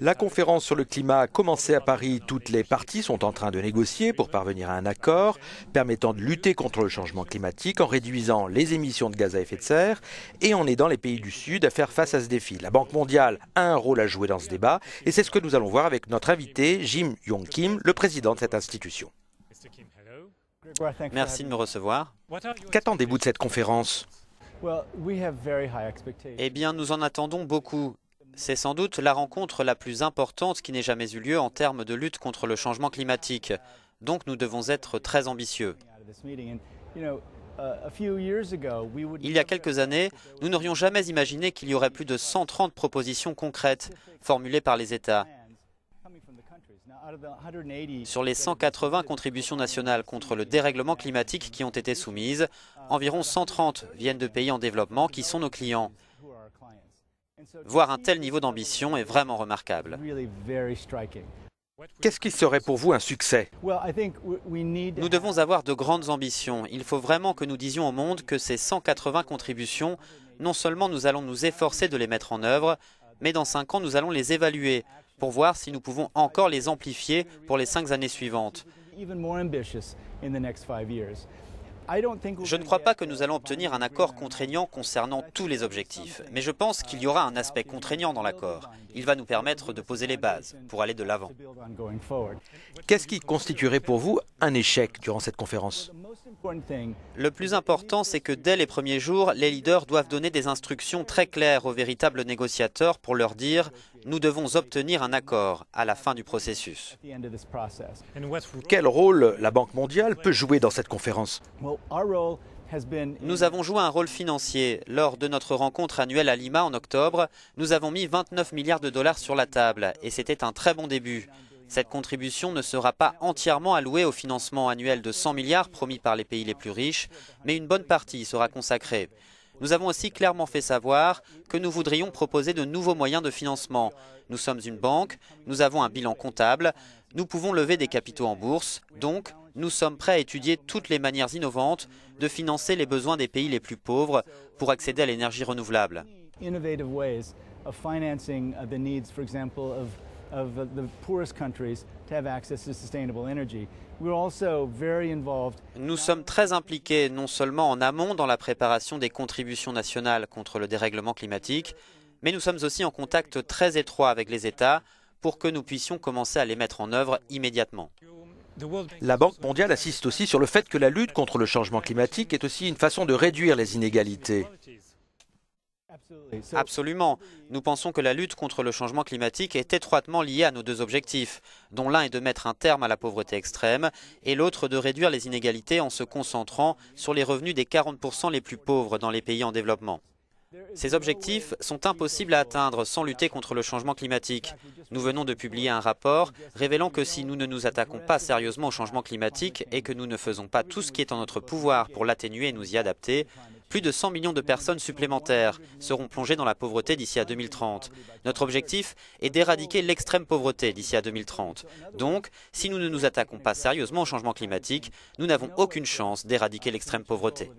La conférence sur le climat a commencé à Paris. Toutes les parties sont en train de négocier pour parvenir à un accord permettant de lutter contre le changement climatique en réduisant les émissions de gaz à effet de serre et en aidant les pays du Sud à faire face à ce défi. La Banque mondiale a un rôle à jouer dans ce débat et c'est ce que nous allons voir avec notre invité Jim Yong Kim, le président de cette institution. Merci de me recevoir. Qu'attendez-vous de cette conférence eh bien, nous en attendons beaucoup. C'est sans doute la rencontre la plus importante qui n'ait jamais eu lieu en termes de lutte contre le changement climatique. Donc nous devons être très ambitieux. Il y a quelques années, nous n'aurions jamais imaginé qu'il y aurait plus de 130 propositions concrètes formulées par les États. Sur les 180 contributions nationales contre le dérèglement climatique qui ont été soumises, environ 130 viennent de pays en développement qui sont nos clients. Voir un tel niveau d'ambition est vraiment remarquable. Qu'est-ce qui serait pour vous un succès Nous devons avoir de grandes ambitions. Il faut vraiment que nous disions au monde que ces 180 contributions, non seulement nous allons nous efforcer de les mettre en œuvre, mais dans 5 ans, nous allons les évaluer pour voir si nous pouvons encore les amplifier pour les 5 années suivantes. Je ne crois pas que nous allons obtenir un accord contraignant concernant tous les objectifs, mais je pense qu'il y aura un aspect contraignant dans l'accord. Il va nous permettre de poser les bases pour aller de l'avant. Qu'est-ce qui constituerait pour vous un échec durant cette conférence Le plus important, c'est que dès les premiers jours, les leaders doivent donner des instructions très claires aux véritables négociateurs pour leur dire ⁇ nous devons obtenir un accord à la fin du processus ⁇ Quel rôle la Banque mondiale peut jouer dans cette conférence nous avons joué un rôle financier. Lors de notre rencontre annuelle à Lima en octobre, nous avons mis 29 milliards de dollars sur la table et c'était un très bon début. Cette contribution ne sera pas entièrement allouée au financement annuel de 100 milliards promis par les pays les plus riches, mais une bonne partie sera consacrée. Nous avons aussi clairement fait savoir que nous voudrions proposer de nouveaux moyens de financement. Nous sommes une banque, nous avons un bilan comptable, nous pouvons lever des capitaux en bourse, donc nous sommes prêts à étudier toutes les manières innovantes de financer les besoins des pays les plus pauvres pour accéder à l'énergie renouvelable. Nous sommes très impliqués non seulement en amont dans la préparation des contributions nationales contre le dérèglement climatique, mais nous sommes aussi en contact très étroit avec les États pour que nous puissions commencer à les mettre en œuvre immédiatement. La Banque mondiale insiste aussi sur le fait que la lutte contre le changement climatique est aussi une façon de réduire les inégalités. Absolument. Nous pensons que la lutte contre le changement climatique est étroitement liée à nos deux objectifs, dont l'un est de mettre un terme à la pauvreté extrême et l'autre de réduire les inégalités en se concentrant sur les revenus des 40% les plus pauvres dans les pays en développement. Ces objectifs sont impossibles à atteindre sans lutter contre le changement climatique. Nous venons de publier un rapport révélant que si nous ne nous attaquons pas sérieusement au changement climatique et que nous ne faisons pas tout ce qui est en notre pouvoir pour l'atténuer et nous y adapter, plus de 100 millions de personnes supplémentaires seront plongées dans la pauvreté d'ici à 2030. Notre objectif est d'éradiquer l'extrême pauvreté d'ici à 2030. Donc, si nous ne nous attaquons pas sérieusement au changement climatique, nous n'avons aucune chance d'éradiquer l'extrême pauvreté.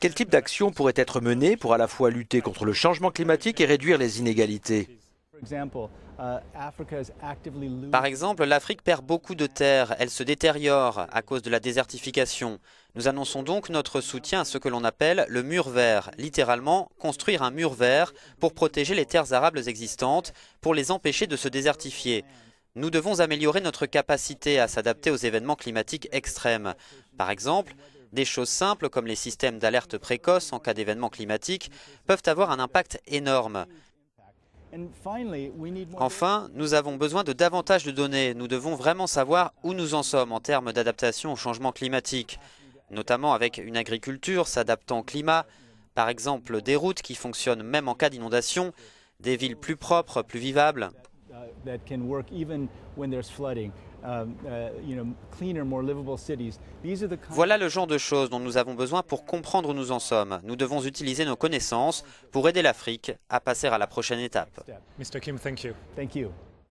Quel type d'action pourrait être menée pour à la fois lutter contre le changement climatique et réduire les inégalités euh, Par exemple, l'Afrique perd beaucoup de terres, elle se détériore à cause de la désertification. Nous annonçons donc notre soutien à ce que l'on appelle le mur vert, littéralement construire un mur vert pour protéger les terres arables existantes, pour les empêcher de se désertifier. Nous devons améliorer notre capacité à s'adapter aux événements climatiques extrêmes. Par exemple, des choses simples comme les systèmes d'alerte précoce en cas d'événement climatique peuvent avoir un impact énorme. Enfin, nous avons besoin de davantage de données. Nous devons vraiment savoir où nous en sommes en termes d'adaptation au changement climatique, notamment avec une agriculture s'adaptant au climat, par exemple des routes qui fonctionnent même en cas d'inondation, des villes plus propres, plus vivables. Uh, voilà le genre de choses dont nous avons besoin pour comprendre où nous en sommes. Nous devons utiliser nos connaissances pour aider l'Afrique à passer à la prochaine étape. Mr. Kim, Thank you.